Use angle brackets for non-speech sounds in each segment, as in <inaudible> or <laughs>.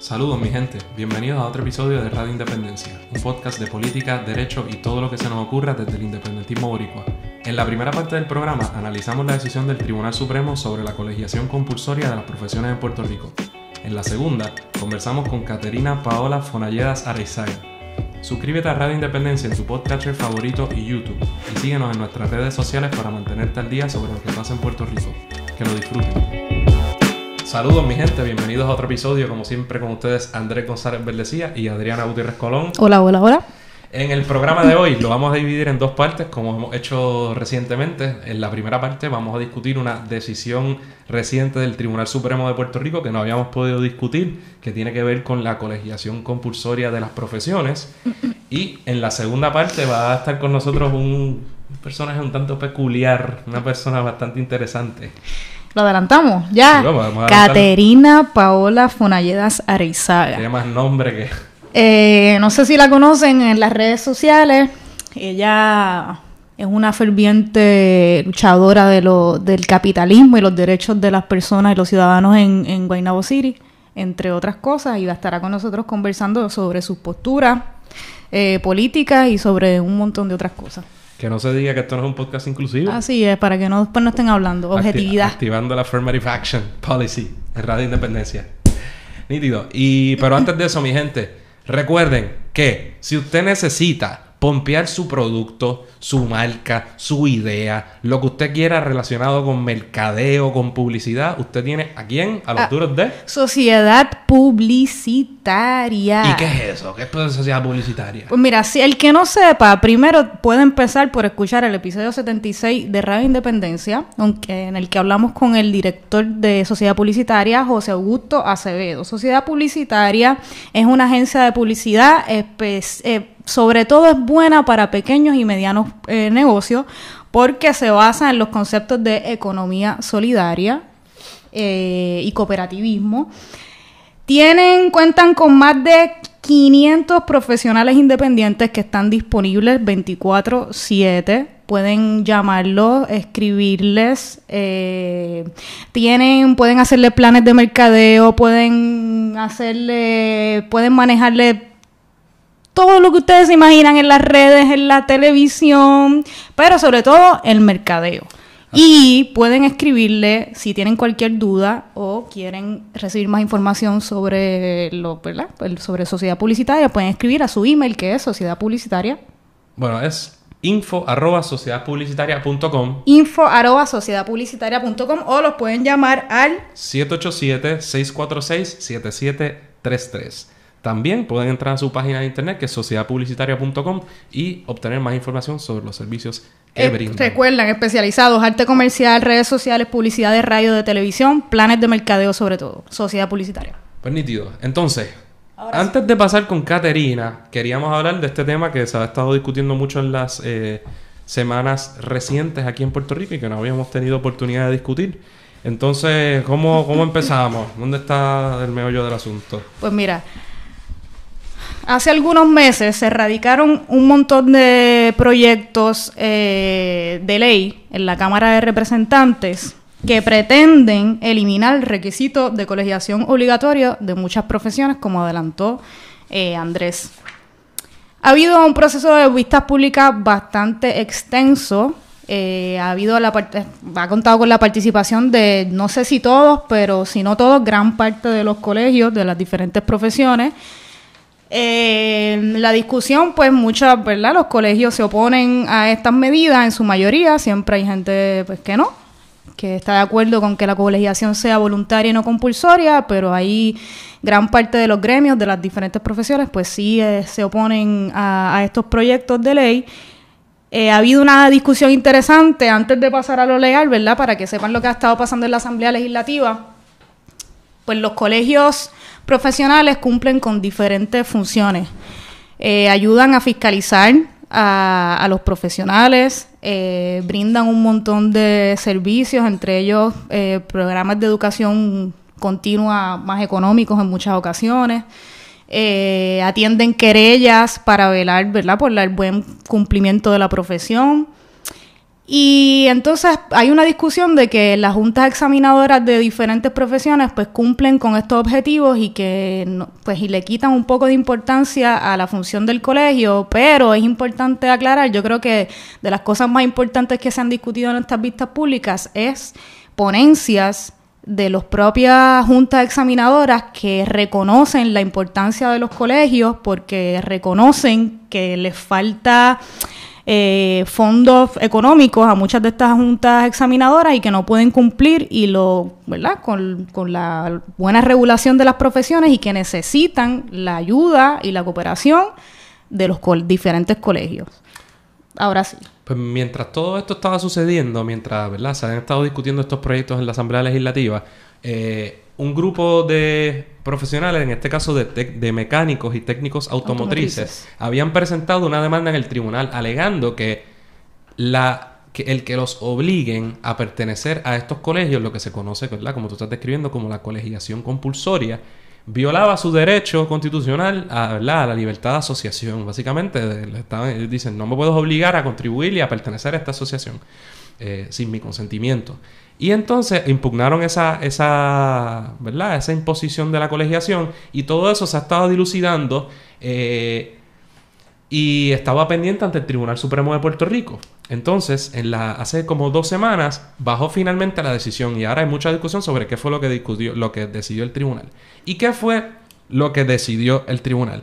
Saludos mi gente, bienvenidos a otro episodio de Radio Independencia, un podcast de política, derecho y todo lo que se nos ocurra desde el independentismo boricua. En la primera parte del programa analizamos la decisión del Tribunal Supremo sobre la colegiación compulsoria de las profesiones en Puerto Rico. En la segunda, conversamos con Caterina Paola Fonalledas Areizaga. Suscríbete a Radio Independencia en tu podcast favorito y YouTube, y síguenos en nuestras redes sociales para mantenerte al día sobre lo que pasa en Puerto Rico. Que lo disfruten. Saludos mi gente, bienvenidos a otro episodio, como siempre con ustedes Andrés González Verdecía y Adriana Gutiérrez Colón. Hola, hola, hola. En el programa de hoy lo vamos a dividir en dos partes, como hemos hecho recientemente. En la primera parte vamos a discutir una decisión reciente del Tribunal Supremo de Puerto Rico que no habíamos podido discutir, que tiene que ver con la colegiación compulsoria de las profesiones. <clears throat> Y en la segunda parte va a estar con nosotros un personaje un tanto peculiar, una persona bastante interesante. Lo adelantamos, ya. Caterina Paola Fonalledas Arizaga. Tiene más nombre que. Eh, no sé si la conocen en las redes sociales. Ella es una ferviente luchadora de lo, del capitalismo y los derechos de las personas y los ciudadanos en, Guaynabo City, entre otras cosas, y estará con nosotros conversando sobre sus posturas política eh, políticas y sobre un montón de otras cosas. Que no se diga que esto no es un podcast inclusivo. Así es, para que no después pues, no estén hablando. Objetividad. activando la Affirmative Action Policy en Radio Independencia. Nítido. Y, pero antes de eso, mi gente, recuerden que si usted necesita pompear su producto, su marca, su idea, lo que usted quiera relacionado con mercadeo, con publicidad, usted tiene a quién, a los ah, duros de sociedad publicitaria. ¿Y qué es eso? ¿Qué es sociedad publicitaria? Pues mira, si el que no sepa, primero puede empezar por escuchar el episodio 76 de Radio Independencia, aunque en el que hablamos con el director de sociedad publicitaria, José Augusto Acevedo. Sociedad publicitaria es una agencia de publicidad especial... Eh, sobre todo es buena para pequeños y medianos eh, negocios porque se basa en los conceptos de economía solidaria eh, y cooperativismo. Tienen, cuentan con más de 500 profesionales independientes que están disponibles 24/7. Pueden llamarlos, escribirles, eh, tienen, pueden hacerle planes de mercadeo, pueden hacerle, pueden manejarle todo lo que ustedes se imaginan en las redes, en la televisión, pero sobre todo el mercadeo. Y pueden escribirle si tienen cualquier duda o quieren recibir más información sobre lo, sobre sociedad publicitaria, pueden escribir a su email que es sociedad publicitaria. Bueno, es info arroba sociedadpublicitaria.com info arroba com o los pueden llamar al 787 646 7733 también pueden entrar a su página de internet que es sociedadpublicitaria.com y obtener más información sobre los servicios que eh, brindan. Recuerdan, especializados, arte comercial, redes sociales, publicidad de radio, de televisión, planes de mercadeo sobre todo, sociedad publicitaria. permitido pues Entonces, antes de pasar con Caterina, queríamos hablar de este tema que se ha estado discutiendo mucho en las eh, semanas recientes aquí en Puerto Rico y que no habíamos tenido oportunidad de discutir. Entonces, ¿cómo, cómo empezamos? ¿Dónde está el meollo del asunto? Pues mira, hace algunos meses se erradicaron un montón de proyectos eh, de ley en la Cámara de Representantes que pretenden eliminar el requisito de colegiación obligatoria de muchas profesiones, como adelantó eh, Andrés. Ha habido un proceso de vistas públicas bastante extenso. Eh, ha habido ha contado con la participación de no sé si todos, pero si no todos, gran parte de los colegios de las diferentes profesiones. Eh, la discusión, pues muchas, ¿verdad? Los colegios se oponen a estas medidas en su mayoría, siempre hay gente pues que no, que está de acuerdo con que la colegiación sea voluntaria y no compulsoria, pero hay gran parte de los gremios de las diferentes profesiones pues sí eh, se oponen a, estos proyectos de ley. Eh, ha habido una discusión interesante antes de pasar a lo legal, ¿verdad? Para que sepan lo que ha estado pasando en la Asamblea Legislativa pues los colegios profesionales cumplen con diferentes funciones. Eh, ayudan a fiscalizar a, los profesionales, eh, brindan un montón de servicios, entre ellos eh, programas de educación continua más económicos en muchas ocasiones. atienden querellas para velar ¿verdad? por el buen cumplimiento de la profesión. Y entonces hay una discusión de que las juntas examinadoras de diferentes profesiones pues cumplen con estos objetivos y que pues y le quitan un poco de importancia a la función del colegio, pero es importante aclarar, yo creo que de las cosas más importantes que se han discutido en estas vistas públicas es ponencias de las propias juntas examinadoras que reconocen la importancia de los colegios porque reconocen que les falta eh, fondos económicos a muchas de estas juntas examinadoras y que no pueden cumplir y lo, ¿verdad? Con, la buena regulación de las profesiones y que necesitan la ayuda y la cooperación de los diferentes colegios. Ahora sí. Pues mientras todo esto estaba sucediendo, mientras ¿verdad? se han estado discutiendo estos proyectos en la Asamblea Legislativa, eh, un grupo de profesionales, en este caso de, mecánicos y técnicos automotrices, habían presentado una demanda en el tribunal alegando que, la, que el que los obliguen a pertenecer a estos colegios, lo que se conoce, como tú estás describiendo, como la colegiación compulsoria, violaba su derecho constitucional a, la libertad de asociación. Básicamente, dicen, no me puedes obligar a contribuir y a pertenecer a esta asociación eh, sin mi consentimiento. Y entonces impugnaron esa, esa, ¿verdad? esa imposición de la colegiación y todo eso se ha estado dilucidando eh, y estaba pendiente ante el Tribunal Supremo de Puerto Rico. Entonces, en la, hace como dos semanas bajó finalmente la decisión y ahora hay mucha discusión sobre qué fue lo que, discutió, lo que decidió el tribunal. ¿Y qué fue lo que decidió el tribunal?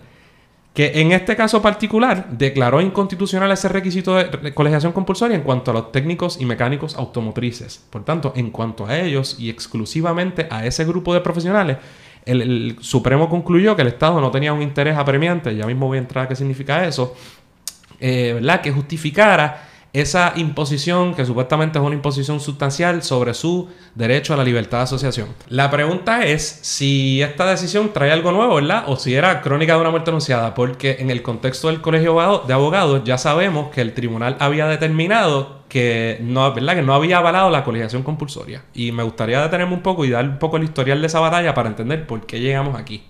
que en este caso particular declaró inconstitucional ese requisito de colegiación compulsoria en cuanto a los técnicos y mecánicos automotrices. Por tanto, en cuanto a ellos y exclusivamente a ese grupo de profesionales, el, Supremo concluyó que el Estado no tenía un interés apremiante, ya mismo voy a entrar a qué significa eso, eh, ¿verdad? que justificara esa imposición, que supuestamente es una imposición sustancial sobre su derecho a la libertad de asociación. La pregunta es si esta decisión trae algo nuevo, ¿verdad? O si era crónica de una muerte anunciada, porque en el contexto del colegio de abogados ya sabemos que el tribunal había determinado que no, ¿verdad? que no había avalado la colegiación compulsoria. Y me gustaría detenerme un poco y dar un poco el historial de esa batalla para entender por qué llegamos aquí.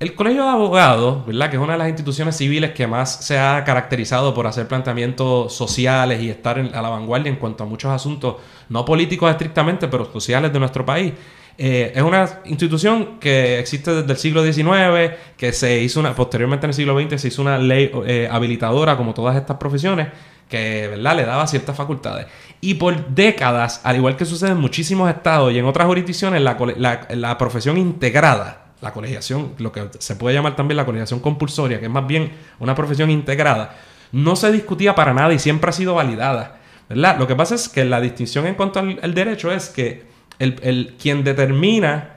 El Colegio de Abogados, ¿verdad? Que es una de las instituciones civiles que más se ha caracterizado por hacer planteamientos sociales y estar a la vanguardia en cuanto a muchos asuntos, no políticos estrictamente, pero sociales de nuestro país. Eh, es una institución que existe desde el siglo XIX, que se hizo una, posteriormente en el siglo XX se hizo una ley eh, habilitadora, como todas estas profesiones, que le daba ciertas facultades. Y por décadas, al igual que sucede en muchísimos estados y en otras jurisdicciones, la profesión integrada la colegiación, lo que se puede llamar también la colegiación compulsoria, que es más bien una profesión integrada, no se discutía para nada y siempre ha sido validada. Lo que pasa es que la distinción en cuanto al, derecho es que el, quien determina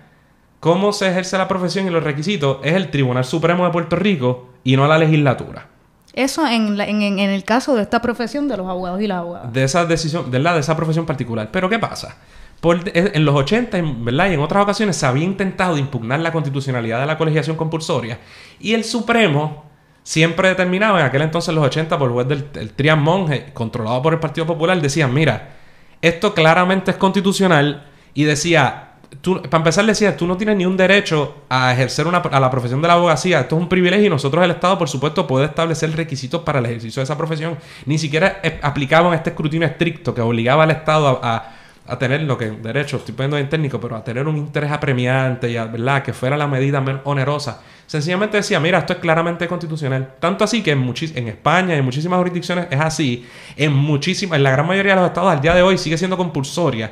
cómo se ejerce la profesión y los requisitos es el Tribunal Supremo de Puerto Rico y no la legislatura. Eso en, el caso de esta profesión de los abogados y las abogadas. De esa decisión, de esa profesión particular. Pero ¿qué pasa? Eh, en los 80, ¿verdad? Y en otras ocasiones se había intentado impugnar la constitucionalidad de la colegiación compulsoria. Y el Supremo siempre determinaba, en aquel entonces, los 80, por el del el Trian controlado por el Partido Popular, decía, Mira, esto claramente es constitucional. Y decía: tú, Para empezar, decía: Tú no tienes ni un derecho a ejercer a la profesión de la abogacía. Esto es un privilegio. Y nosotros, el Estado, por supuesto, puede establecer requisitos para el ejercicio de esa profesión. Ni siquiera eh, aplicaban este escrutinio estricto que obligaba al Estado a a tener lo que derecho, estoy poniendo en técnico, pero a tener un interés apremiante y a, ¿verdad? que fuera la medida menos onerosa. Sencillamente decía, mira, esto es claramente constitucional. Tanto así que en, en España y en muchísimas jurisdicciones es así. En muchísimas, en la gran mayoría de los estados al día de hoy sigue siendo compulsoria.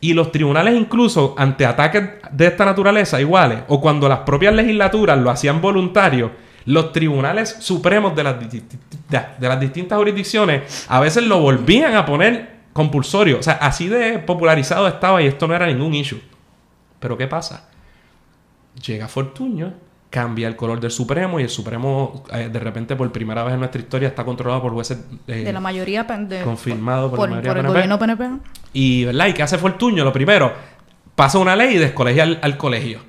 Y los tribunales incluso ante ataques de esta naturaleza iguales, o cuando las propias legislaturas lo hacían voluntario, los tribunales supremos de las, de las distintas jurisdicciones a veces lo volvían a poner compulsorio. O sea, así de popularizado estaba y esto no era ningún issue. Pero ¿qué pasa? Llega Fortuño, cambia el color del Supremo y el Supremo eh, de repente por primera vez en nuestra historia está controlado por jueces eh, de la mayoría confirmado por, la mayoría Y, qué hace Fortuño? Lo primero, pasa una ley y descolegia al, colegio.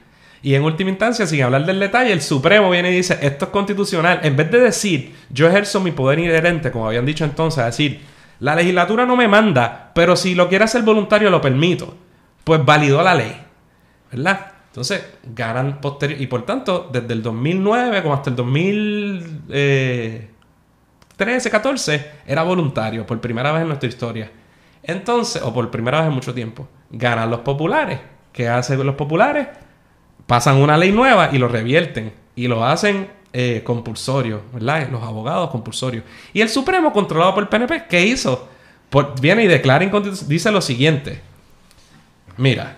Y en última instancia, sin hablar del detalle, el Supremo viene y dice, esto es constitucional. En vez de decir, yo ejerzo mi poder inherente, como habían dicho entonces, decir, la legislatura no me manda, pero si lo quiere hacer voluntario lo permito. Pues validó la ley, ¿verdad? Entonces, ganan posterior. Y por tanto, desde el 2009 como hasta el 2013, 14, era voluntario por primera vez en nuestra historia. Entonces, o por primera vez en mucho tiempo, ganan los populares. ¿Qué hacen los populares? Pasan una ley nueva y lo revierten. Y lo hacen eh, compulsorio, ¿verdad? Los abogados compulsorios. Y el Supremo, controlado por el PNP, ¿qué hizo? viene y declara inconstitucional. Dice lo siguiente. Mira,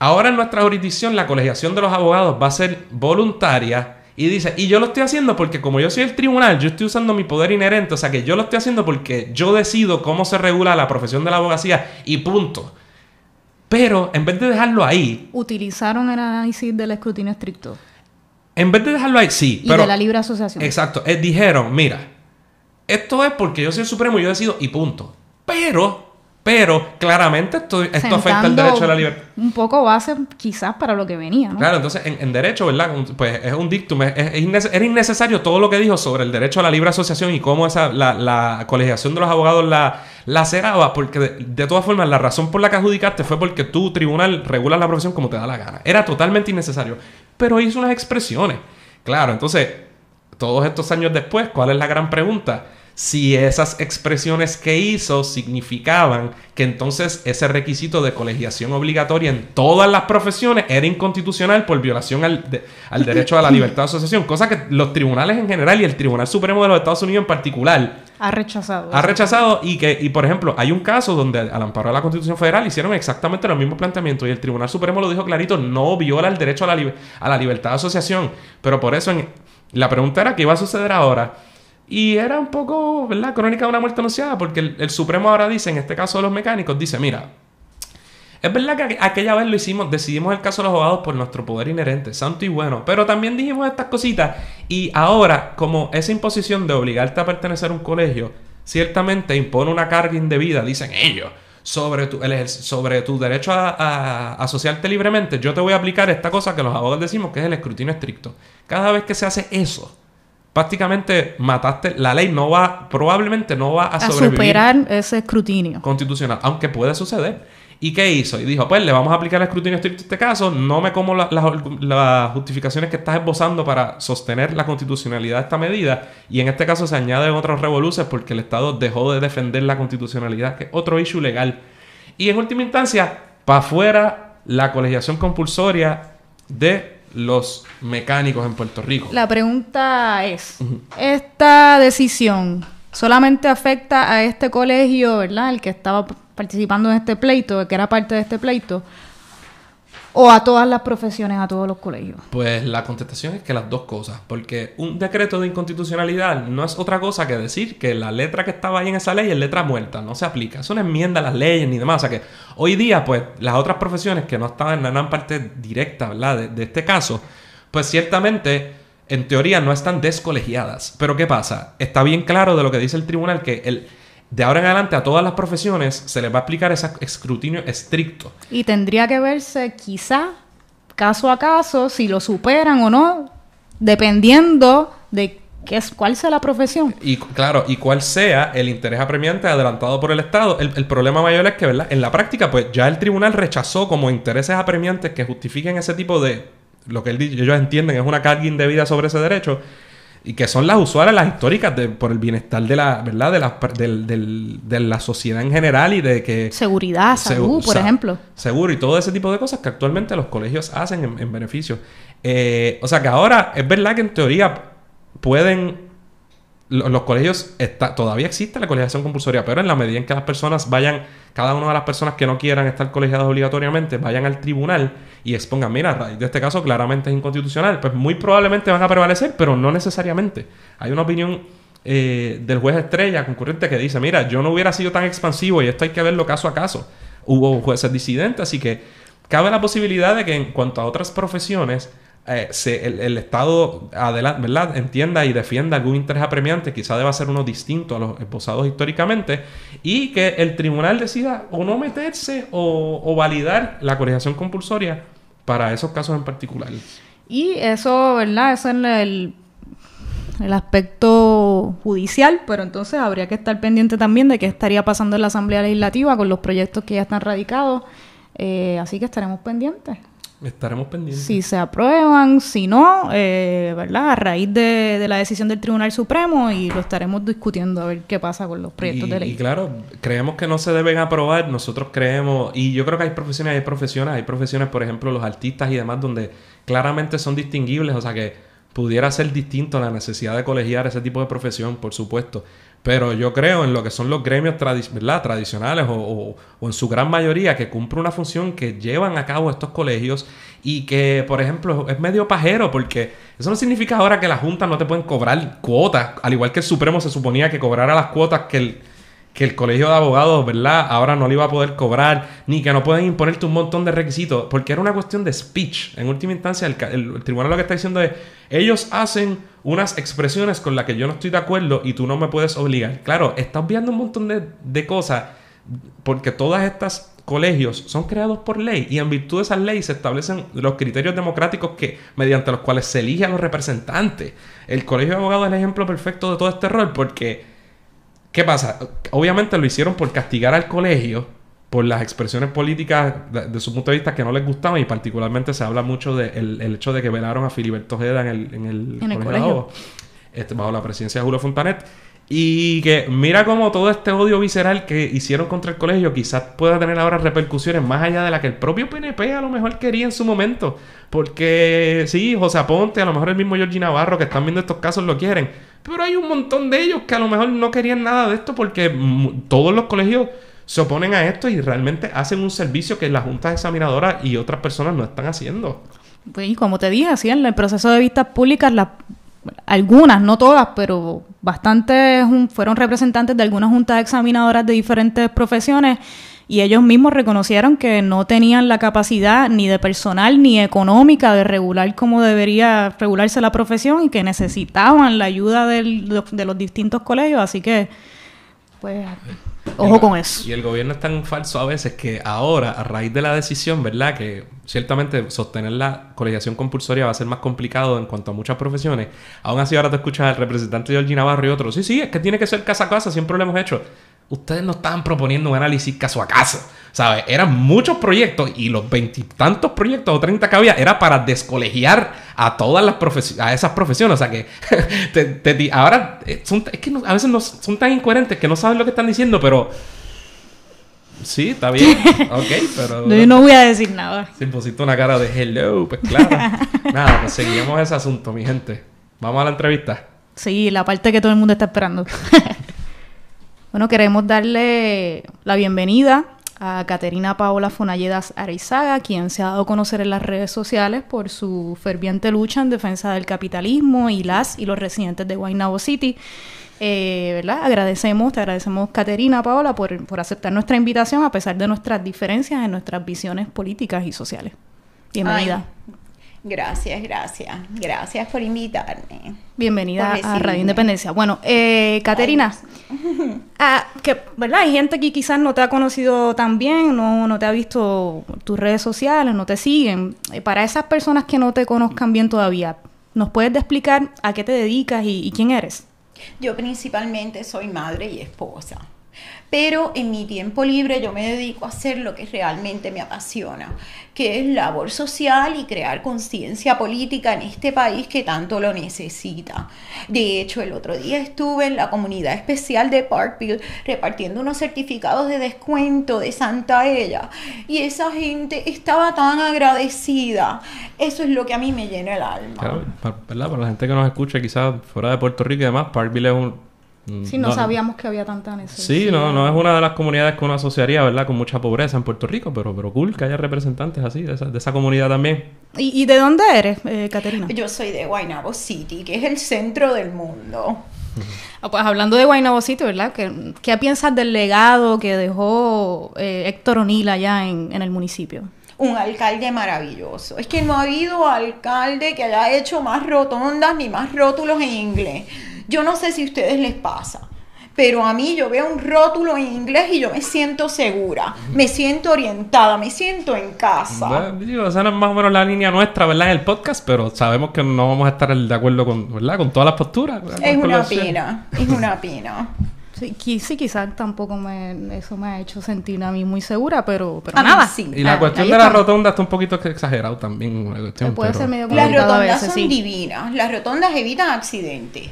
ahora en nuestra jurisdicción la colegiación de los abogados va a ser voluntaria. Y dice, y yo lo estoy haciendo porque como yo soy el tribunal, yo estoy usando mi poder inherente. O sea que yo lo estoy haciendo porque yo decido cómo se regula la profesión de la abogacía y punto. Pero en vez de dejarlo ahí... Utilizaron el análisis del escrutinio estricto. En vez de dejarlo ahí, sí. Y pero, de la libre asociación. Exacto. Eh, dijeron, mira, esto es porque yo soy el supremo, yo decido y punto. Pero pero claramente esto, afecta el derecho a la libertad. Un poco base quizás para lo que venía, Claro, entonces en, derecho, ¿verdad? Pues es un dictum, es, era innecesario todo lo que dijo sobre el derecho a la libre asociación y cómo esa, la, colegiación de los abogados la, la ceraba, porque de, todas formas la razón por la que adjudicaste fue porque tu tribunal regula la profesión como te da la gana. Era totalmente innecesario, pero hizo unas expresiones. Claro, entonces, todos estos años después, ¿cuál es la gran pregunta? si esas expresiones que hizo significaban que entonces ese requisito de colegiación obligatoria en todas las profesiones era inconstitucional por violación al, derecho a la libertad de asociación, cosa que los tribunales en general y el Tribunal Supremo de los Estados Unidos en particular ha rechazado. Ha rechazado y que, y por ejemplo, hay un caso donde al amparo de la Constitución Federal hicieron exactamente los mismos planteamientos y el Tribunal Supremo lo dijo clarito, no viola el derecho a la, a la libertad de asociación, pero por eso la pregunta era qué iba a suceder ahora. Y era un poco, ¿verdad? Crónica de una muerte anunciada, porque el, Supremo ahora dice, en este caso de los mecánicos, dice, mira, es verdad que aquella vez lo hicimos, decidimos el caso de los abogados por nuestro poder inherente, santo y bueno, pero también dijimos estas cositas y ahora como esa imposición de obligarte a pertenecer a un colegio ciertamente impone una carga indebida, dicen ellos, sobre tu, sobre tu derecho a, asociarte libremente, yo te voy a aplicar esta cosa que los abogados decimos que es el escrutinio estricto. Cada vez que se hace eso, prácticamente mataste, la ley no va, probablemente no va a, superar ese escrutinio. Constitucional, aunque puede suceder. ¿Y qué hizo? Y dijo, pues le vamos a aplicar el escrutinio estricto a este caso, no me como las justificaciones que estás esbozando para sostener la constitucionalidad de esta medida, y en este caso se añaden otros revoluciones porque el Estado dejó de defender la constitucionalidad, que es otro issue legal. Y en última instancia, para afuera la colegiación compulsoria de los mecánicos en Puerto Rico. La pregunta es, ¿esta decisión solamente afecta a este colegio, ¿verdad? El que estaba participando en este pleito, que era parte de este pleito, o a todas las profesiones, a todos los colegios? Pues la contestación es que las dos cosas, porque un decreto de inconstitucionalidad no es otra cosa que decir que la letra que estaba ahí en esa ley es letra muerta, no se aplica, eso no enmienda a las leyes ni demás, o sea que hoy día pues las otras profesiones que no estaban en la gran parte directa, de este caso, pues ciertamente en teoría no están descolegiadas, pero ¿qué pasa? Está bien claro de lo que dice el tribunal que el de ahora en adelante a todas las profesiones se les va a aplicar ese escrutinio estricto. Y tendría que verse quizá caso a caso si lo superan o no, dependiendo de qué cuál sea la profesión. Y claro, y cuál sea el interés apremiante adelantado por el Estado. El, problema mayor es que, ¿verdad? En la práctica, pues ya el tribunal rechazó como intereses apremiantes que justifiquen ese tipo de, lo que él, ellos entienden es una carga indebida sobre ese derecho y que son las usuarias, las históricas, de, por el bienestar de la, ¿verdad? De las de, de la sociedad en general y de que... Seguridad, salud, por ejemplo. Seguro y todo ese tipo de cosas que actualmente los colegios hacen en, beneficio. Eh, o sea que ahora es verdad que en teoría pueden los, colegios está, todavía existe la colegiación compulsoria, pero en la medida en que las personas vayan, cada una de las personas que no quieran estar colegiadas obligatoriamente, vayan al tribunal y expongan, mira, a raíz de este caso claramente es inconstitucional, pues muy probablemente van a prevalecer, pero no necesariamente. Hay una opinión eh, del juez estrella concurrente que dice, mira, yo no hubiera sido tan expansivo y esto hay que verlo caso a caso. Hubo jueces disidentes, así que cabe la posibilidad de que en cuanto a otras profesiones, eh, el, Estado ¿verdad? entienda y defienda algún interés apremiante, quizá deba ser uno distinto a los esposados históricamente, y que el tribunal decida o no meterse o, validar la colegiación compulsoria para esos casos en particular. Y eso, ¿verdad? Eso en el, el aspecto judicial, pero entonces habría que estar pendiente también de qué estaría pasando en la Asamblea Legislativa con los proyectos que ya están radicados. Eh, así que estaremos pendientes. Estaremos pendientes. Si se aprueban, si no, eh, ¿verdad? A raíz de, la decisión del Tribunal Supremo y lo estaremos discutiendo a ver qué pasa con los proyectos de ley. Y claro, creemos que no se deben aprobar, nosotros creemos, y yo creo que hay profesiones, hay profesiones, hay profesiones, por ejemplo, los artistas y demás, donde claramente son distinguibles, o sea que pudiera ser distinto la necesidad de colegiar ese tipo de profesión, por supuesto. Pero yo creo en lo que son los gremios tradicionales o, en su gran mayoría que cumple una función que llevan a cabo estos colegios y que, por ejemplo, es medio pajero porque eso no significa ahora que las juntas no te pueden cobrar cuotas, al igual que el Supremo se suponía que cobrara las cuotas que el que el colegio de abogados, ¿verdad? Ahora no le iba a poder cobrar, ni que no pueden imponerte un montón de requisitos, porque era una cuestión de speech. En última instancia, el, tribunal lo que está diciendo es, ellos hacen unas expresiones con las que yo no estoy de acuerdo y tú no me puedes obligar. Claro, está obviando un montón de, cosas, porque todas estas colegios son creados por ley y en virtud de esas leyes se establecen los criterios democráticos que mediante los cuales se eligen los representantes. El colegio de abogados es el ejemplo perfecto de todo este rol porque ¿Qué pasa? Obviamente lo hicieron por castigar al colegio por las expresiones políticas de, su punto de vista que no les gustaban y particularmente se habla mucho del el hecho de que velaron a Filiberto Geda en el, en el, colegio, este, bajo la presidencia de Julio Fontanet. Y que mira como todo este odio visceral que hicieron contra el colegio quizás pueda tener ahora repercusiones más allá de la que el propio PNP a lo mejor quería en su momento. Porque sí, José Aponte, a lo mejor el mismo Georgie Navarro que están viendo estos casos lo quieren. Pero hay un montón de ellos que a lo mejor no querían nada de esto porque todos los colegios se oponen a esto y realmente hacen un servicio que las juntas examinadoras y otras personas no están haciendo. Pues, y como te dije, así en el proceso de vistas públicas, las algunas, no todas, pero bastantes fueron representantes de algunas juntas examinadoras de diferentes profesiones y ellos mismos reconocieron que no tenían la capacidad ni de personal ni económica de regular como debería regularse la profesión y que necesitaban la ayuda de los distintos colegios, así que pues ojo con eso. Y el gobierno es tan falso a veces que ahora, a raíz de la decisión, ¿verdad? Que ciertamente sostener la colegiación compulsoria va a ser más complicado en cuanto a muchas profesiones. Aún así, ahora te escuchas al representante de Georgie Navarro y otros. Sí, sí, es que tiene que ser casa a casa, siempre lo hemos hecho ustedes no estaban proponiendo un análisis caso a caso. ¿Sabes? Eran muchos proyectos y los veintitantos proyectos o treinta que había era para descolegiar a todas las profesiones, a esas profesiones. O sea que <laughs> te, ahora eh, es que a veces no, son tan incoherentes que no saben lo que están diciendo, pero. Sí, está bien. <laughs> Ok, pero. yo no voy a decir nada. Si pusiste una cara de hello, pues claro. <laughs> nada, pues seguimos ese asunto, mi gente. Vamos a la entrevista. Sí, la parte que todo el mundo está esperando. Bueno, queremos darle la bienvenida a Caterina Paola Fonalledas Arizaga, quien se ha dado a conocer en las redes sociales por su ferviente lucha en defensa del capitalismo y las y los residentes de Guaynabo City. Eh, ¿verdad? Agradecemos, te agradecemos Caterina Paola por, aceptar nuestra invitación a pesar de nuestras diferencias en nuestras visiones políticas y sociales. Bienvenida. Gracias, gracias. Gracias por invitarme. Bienvenida a Radio Independencia. Bueno, eh, Caterina, ah, que, ¿verdad? Hay gente que quizás no te ha conocido tan bien, no, no te ha visto tus redes sociales, no te siguen. Eh, para esas personas que no te conozcan bien todavía, ¿nos puedes explicar a qué te dedicas y quién eres? Yo principalmente soy madre y esposa. Pero en mi tiempo libre yo me dedico a hacer lo que realmente me apasiona, que es labor social y crear conciencia política en este país que tanto lo necesita. De hecho, el otro día estuve en la comunidad especial de Parkville repartiendo unos certificados de descuento de Santa Ella y esa gente estaba tan agradecida. Eso es lo que a mí me llena el alma. Claro, para, para la gente que nos escucha quizás fuera de Puerto Rico y demás, Parkville es un Mm, sí, no, sabíamos que había tanta necesidad. Sí, no, no es una de las comunidades que uno asociaría, ¿verdad? Con mucha pobreza en Puerto Rico, pero, pero cool que haya representantes así de esa, de esa comunidad también. ¿Y, ¿Y, de dónde eres, eh, Caterina? Yo soy de Guaynabo City, que es el centro del mundo. Ah, pues hablando de Guaynabo City, ¿verdad? ¿Qué, qué piensas del legado que dejó eh, Héctor O'Neill allá en, en el municipio? un alcalde maravilloso. Es que no ha habido alcalde que haya hecho más rotondas ni más rótulos en inglés. Yo no sé si a ustedes les pasa, pero a mí yo veo un rótulo en inglés y yo me siento segura, me siento orientada, me siento en casa. Bueno, esa no es más o menos la línea nuestra, ¿verdad? En el podcast, pero sabemos que no vamos a estar de acuerdo con, ¿verdad? Con todas las posturas. Es una pena, es una pena. Sí, sí quizás tampoco eso me ha hecho sentir a mí muy segura, pero, nada. Sí. Y la ah, cuestión de las rotondas está un poquito exagerado también. Cuestión, Las rotondas son divinas. Las rotondas evitan accidentes.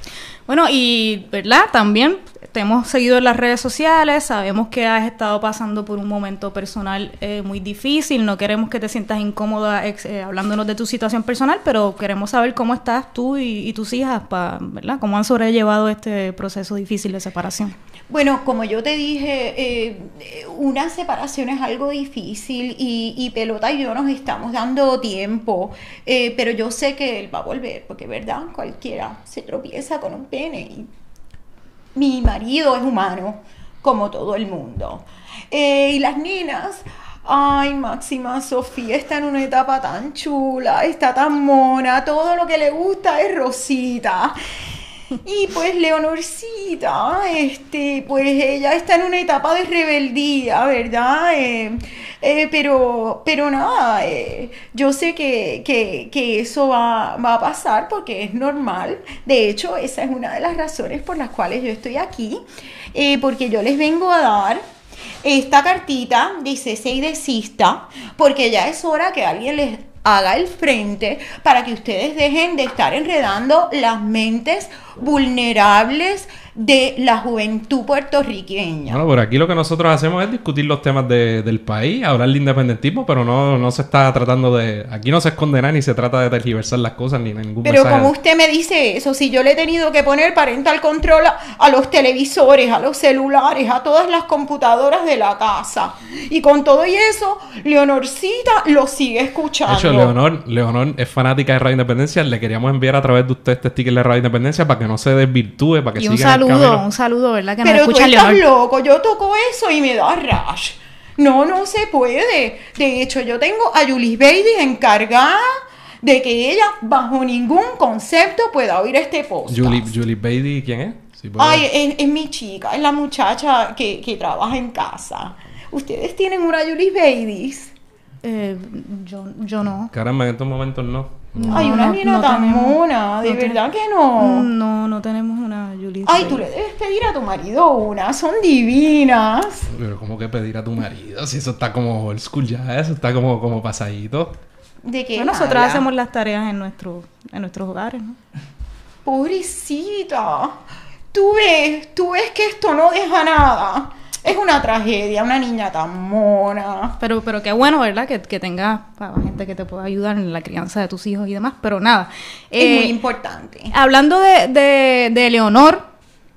Bueno, y, ¿verdad? También te hemos seguido en las redes sociales, sabemos que has estado pasando por un momento personal eh, muy difícil, no queremos que te sientas incómoda eh, hablándonos de tu situación personal, pero queremos saber cómo estás tú y, tus hijas, ¿verdad? ¿Cómo han sobrellevado este proceso difícil de separación? Bueno, como yo te dije, eh, una separación es algo difícil y, Pelota y yo nos estamos dando tiempo, eh, pero yo sé que él va a volver, porque verdad, cualquiera se tropieza con un pene. Y mi marido es humano, como todo el mundo. Eh, y las niñas... Ay, Máxima, Sofía está en una etapa tan chula, está tan mona, todo lo que le gusta es Rosita. Y pues Leonorcita, este, pues ella está en una etapa de rebeldía, ¿verdad? Eh, eh, pero, pero nada, eh, yo sé que, eso va, a pasar porque es normal. De hecho, esa es una de las razones por las cuales yo estoy aquí, porque yo les vengo a dar esta cartita dice se porque ya es hora que alguien les haga el frente para que ustedes dejen de estar enredando las mentes vulnerables, de la juventud puertorriqueña. Bueno, por aquí lo que nosotros hacemos es discutir los temas del país, hablar del independentismo, pero no, no se está tratando de... Aquí no se esconderá ni se trata de tergiversar las cosas ni ningún Pero como usted me dice eso, si yo le he tenido que poner parental control a, los televisores, a los celulares, a todas las computadoras de la casa. Y con todo y eso, Leonorcita lo sigue escuchando. De hecho, Leonor, Leonor es fanática de Radio Independencia. Le queríamos enviar a través de usted este sticker de Radio Independencia para que no se desvirtúe, para que siga saludo, un saludo, ¿verdad? Pero tú estás loco, yo toco eso y me da rash. No, no se puede. De hecho, yo tengo a Julie Bailey encargada de que ella bajo ningún concepto pueda oír este podcast. Julie, Julie Bailey, ¿quién es? Ay, es, mi chica, es la muchacha que, trabaja en casa. ¿Ustedes tienen una Julie Bailey? Eh, yo, yo no. Caramba, en estos momentos no hay una no, tan mona, de verdad que no. No, no tenemos una Julissa. Ay, tú le debes pedir a tu marido una, son divinas. Pero ¿cómo que pedir a tu marido? Si eso está como old school ya, eso está como, como pasadito. ¿De qué? nosotras hacemos las tareas en, nuestro, en nuestros hogares, ¿no? Pobrecita. Tú ves, tú ves que esto no deja nada es una tragedia, una niña tan mona. Pero, pero qué bueno, ¿verdad? Que, que tengas ah, gente que te pueda ayudar en la crianza de tus hijos y demás, pero nada. es muy eh, importante. Hablando de, de, Leonor,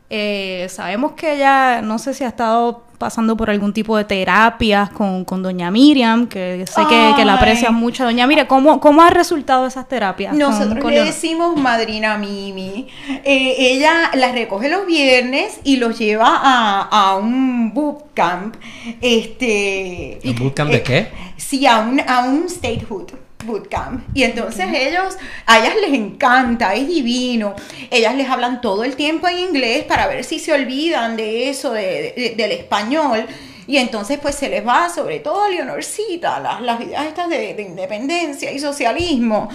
eh, sabemos que ella, no sé si ha estado pasando por algún tipo de terapias con, doña Miriam, que sé que, la aprecias mucho. Doña Miriam, ¿cómo, ¿cómo han resultado esas terapias? Nosotros le decimos madrina Mimi. Eh, ella las recoge los viernes y los lleva a, un bootcamp. Este, ¿Un bootcamp de eh, qué? Sí, a un, a un statehood bootcamp. Y entonces ellos, a ellas les encanta, es divino. Ellas les hablan todo el tiempo en inglés para ver si se olvidan de eso, de, del español. Y entonces pues se les va, sobre todo a Leonorcita, las, las ideas estas de, independencia y socialismo.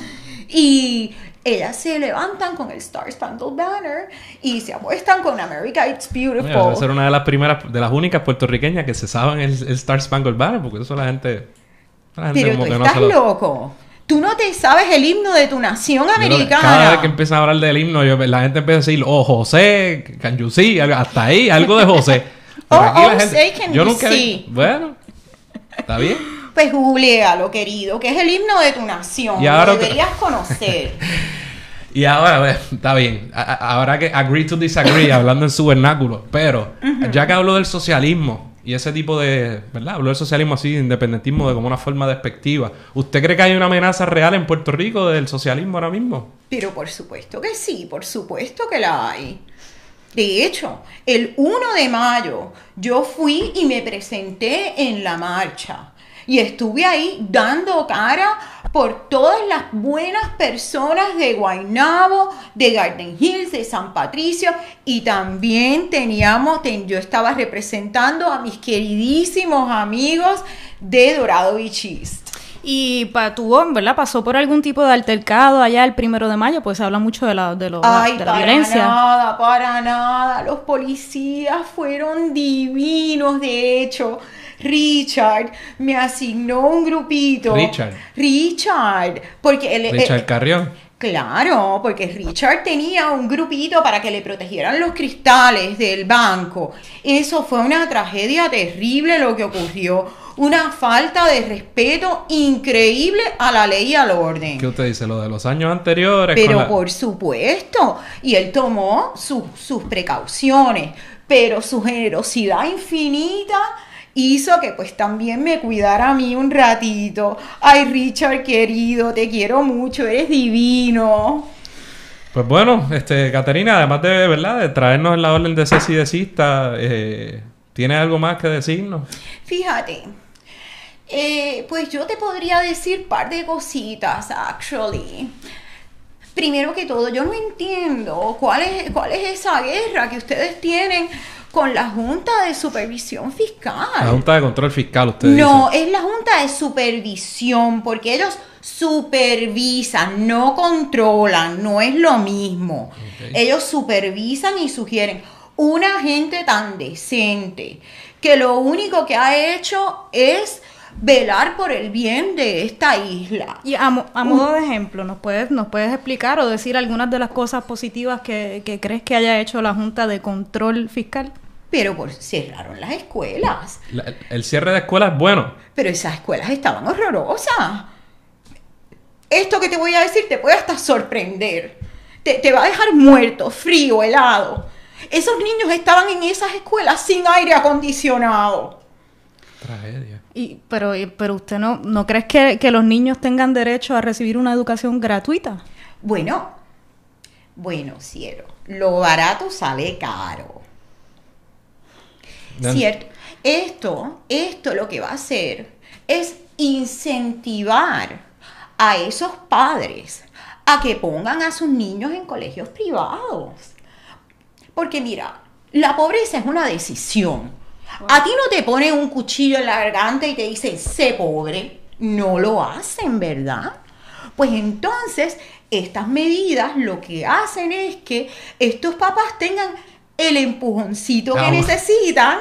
Y ellas se levantan con el Star Spangled Banner y se apuestan con America It's Beautiful. ser una de las primeras, de las únicas puertorriqueñas que se saben el, el Star Spangled Banner, porque eso la gente pero tú estás loco. Tú no te sabes el himno de tu nación americana. Cada vez que empieza a hablar del himno, la gente empieza a decir, oh, José, can you see? Hasta ahí, algo de José. <laughs> oh, oh can yo you nunca, see. Bueno, está bien. Pues lo querido, que es el himno de tu nación. Y ahora lo deberías conocer. <laughs> y ahora, está bien. Ahora que agree to disagree, hablando en su vernáculo. Pero, ya que hablo del socialismo, y ese tipo de, ¿verdad? Hablo del socialismo así, independentismo, de como una forma despectiva. ¿Usted cree que hay una amenaza real en Puerto Rico del socialismo ahora mismo? Pero por supuesto que sí, por supuesto que la hay. De hecho, el 1 de mayo yo fui y me presenté en la marcha y estuve ahí dando cara por todas las buenas personas de Guaynabo, de Garden Hills, de San Patricio y también teníamos, yo estaba representando a mis queridísimos amigos de Dorado y Chist. Y Patuón, ¿verdad? Pasó por algún tipo de altercado allá el primero de mayo, pues se habla mucho de la, de, lo, de la para Nada, para nada. Los policías fueron divinos, de hecho. Richard me asignó un grupito. Richard. Richard, porque él... Richard eh, Carrión. Claro, porque Richard tenía un grupito para que le protegieran los cristales del banco. Eso fue una tragedia terrible lo que ocurrió. Una falta de respeto increíble a la ley y al orden. ¿Qué usted dice? Lo de los años anteriores. Pero por supuesto. Y él tomó sus precauciones. Pero su generosidad infinita hizo que pues también me cuidara a mí un ratito. Ay, Richard querido, te quiero mucho, eres divino. Pues bueno, este, Caterina, además de, ¿verdad? de traernos en la orden de Ceci de eh, algo más que decirnos? Fíjate, eh, pues yo te podría decir par de cositas, actually. Primero que todo, yo no entiendo cuál es, cuál es esa guerra que ustedes tienen con la Junta de Supervisión Fiscal. La Junta de Control Fiscal, usted No, es la Junta de Supervisión, porque ellos supervisan, no controlan, no es lo mismo. Ellos supervisan y sugieren. Una gente tan decente que lo único que ha hecho es velar por el bien de esta isla. Y a, a modo de ejemplo, ¿nos puedes, ¿nos puedes explicar o decir algunas de las cosas positivas que, crees que haya hecho la Junta de Control Fiscal? Pero pues, cerraron las escuelas. el cierre de escuelas es bueno. Pero esas escuelas estaban horrorosas. Esto que te voy a decir te puede hasta sorprender. Te, te va a dejar muerto, frío, helado. Esos niños estaban en esas escuelas sin aire acondicionado. Tragedia pero, eh, pero usted no, ¿no crees que, los niños tengan derecho a recibir una educación gratuita? Bueno, bueno, cielo, lo barato sale caro. ¿Cierto? Esto, esto lo que va a hacer es incentivar a esos padres a que pongan a sus niños en colegios privados. Porque mira, la pobreza es una decisión. A ti no te pone un cuchillo en la garganta y te dicen, sé pobre. No lo hacen, ¿verdad? Pues entonces, estas medidas lo que hacen es que estos papás tengan el empujoncito que ah, necesitan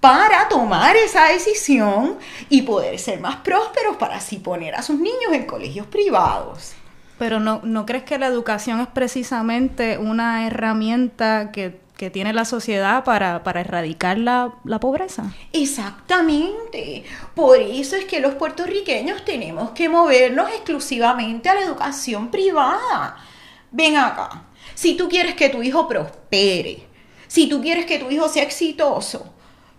para tomar esa decisión y poder ser más prósperos para así poner a sus niños en colegios privados. Pero no, ¿no crees que la educación es precisamente una herramienta que que tiene la sociedad para, erradicar la, pobreza. Exactamente. Por eso es que los puertorriqueños tenemos que movernos exclusivamente a la educación privada. Ven acá. Si tú quieres que tu hijo prospere, si tú quieres que tu hijo sea exitoso,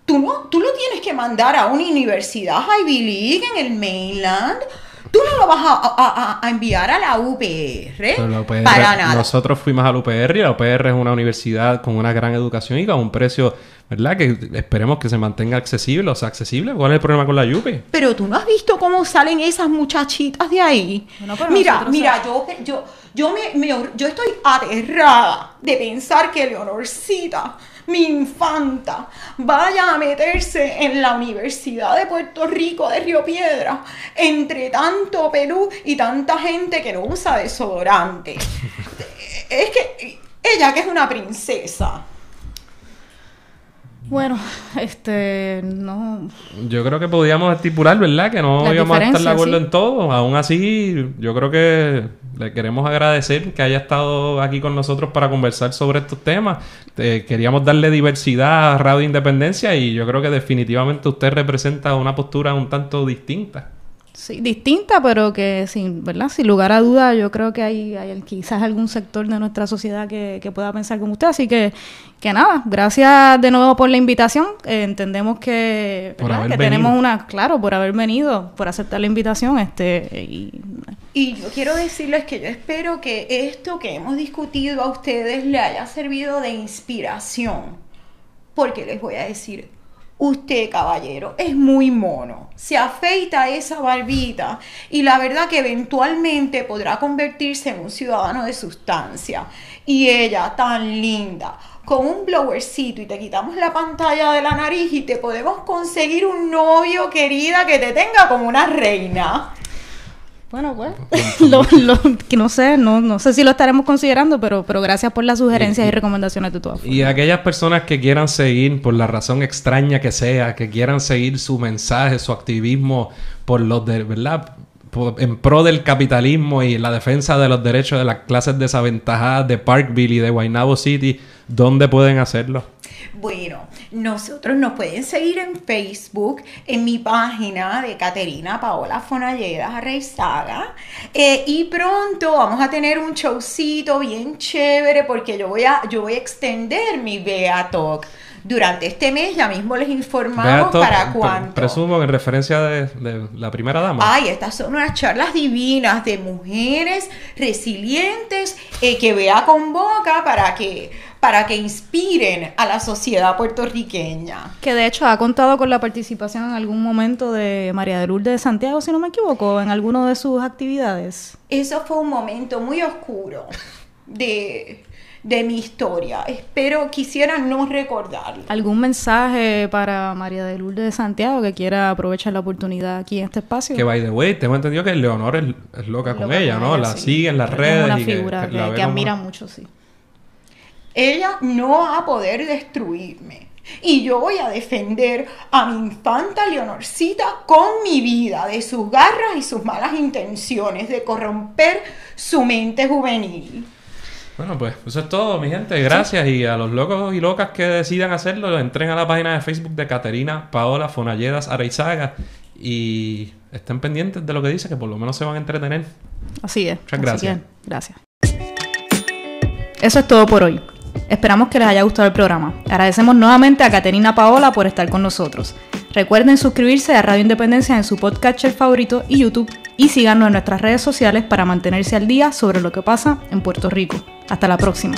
tú, tú lo tienes que mandar a una universidad Ivy League en el mainland Tú no lo vas a, enviar a la UPR, la para nada. Nosotros fuimos a la UPR y la UPR es una universidad con una gran educación y con un precio, ¿verdad? Que esperemos que se mantenga accesible, o sea, accesible. ¿Cuál es el problema con la UPR? Pero tú no has visto cómo salen esas muchachitas de ahí. mira, mira, yo, yo, yo, me, yo estoy aterrada de pensar que Leonorcita mi infanta vaya a meterse en la Universidad de Puerto Rico de Río Piedra, entre tanto Perú y tanta gente que no usa desodorante. <laughs> es que ella que es una princesa. Bueno, este, no. Yo creo que podíamos estipular, ¿verdad? Que no íbamos a estar de acuerdo en todo. Aún así, yo creo que le queremos agradecer que haya estado aquí con nosotros para conversar sobre estos temas. Eh, queríamos darle diversidad a Radio Independencia y yo creo que definitivamente usted representa una postura un tanto distinta. Sí, distinta, pero que sin, ¿verdad? sin lugar a duda yo creo que hay, hay quizás algún sector de nuestra sociedad que, pueda pensar como usted. Así que, que nada, gracias de nuevo por la invitación. Eh, entendemos que, tenemos una, claro, por haber venido, por aceptar la invitación. este y y yo quiero decirles que yo espero que esto que hemos discutido a ustedes le haya servido de inspiración. Porque les voy a decir, usted caballero es muy mono, se afeita esa barbita y la verdad que eventualmente podrá convertirse en un ciudadano de sustancia. Y ella tan linda, con un blowercito y te quitamos la pantalla de la nariz y te podemos conseguir un novio querida que te tenga como una reina. Bueno, pues, <laughs> no sé, no, no sé si lo estaremos considerando, pero, pero gracias por las sugerencias y, recomendaciones de tu Y aquellas personas que quieran seguir, por la razón extraña que sea, que quieran seguir su mensaje, su activismo por los de, ¿verdad? en pro del capitalismo y la defensa de los derechos de las clases desaventajadas de Parkville y de Guaynabo City, ¿dónde pueden hacerlo? Bueno, nosotros nos pueden seguir en Facebook, en mi página de Caterina Paola Fonalleda Reizaga. Eh, y pronto vamos a tener un showcito bien chévere porque yo voy a, yo voy a extender mi Bea durante este mes. Ya mismo les informamos para eh, cuánto. Presumo en referencia de, la primera dama. Ay, estas son unas charlas divinas de mujeres resilientes eh, que con convoca para que para que inspiren a la sociedad puertorriqueña. Que de hecho ha contado con la participación en algún momento de María de Lourdes de Santiago, si no me equivoco, en alguna de sus actividades. Eso fue un momento muy oscuro de, mi historia. Espero, quisiera no recordarlo. ¿Algún mensaje para María de Lourdes de Santiago que quiera aprovechar la oportunidad aquí en este espacio? Que, by the way, tengo entendido que Leonor es, loca, con ella, ¿no? la sigue en las redes. Una figura que admira mucho, sí. Ella no va a poder destruirme. Y yo voy a defender a mi infanta Leonorcita con mi vida, de sus garras y sus malas intenciones, de corromper su mente juvenil. Bueno, pues eso es todo, mi gente. Gracias. Y a los locos y locas que decidan hacerlo, entren a la página de Facebook de Caterina Paola Fonalledas Areizaga y estén pendientes de lo que dice, que por lo menos se van a entretener. Así es. Muchas gracias. gracias. Eso es todo por hoy. Esperamos que les haya gustado el programa. Agradecemos nuevamente a Caterina Paola por estar con nosotros. Recuerden suscribirse a Radio Independencia en su podcast favorito y YouTube y síganos en nuestras redes sociales para mantenerse al día sobre lo que pasa en Puerto Rico. Hasta la próxima.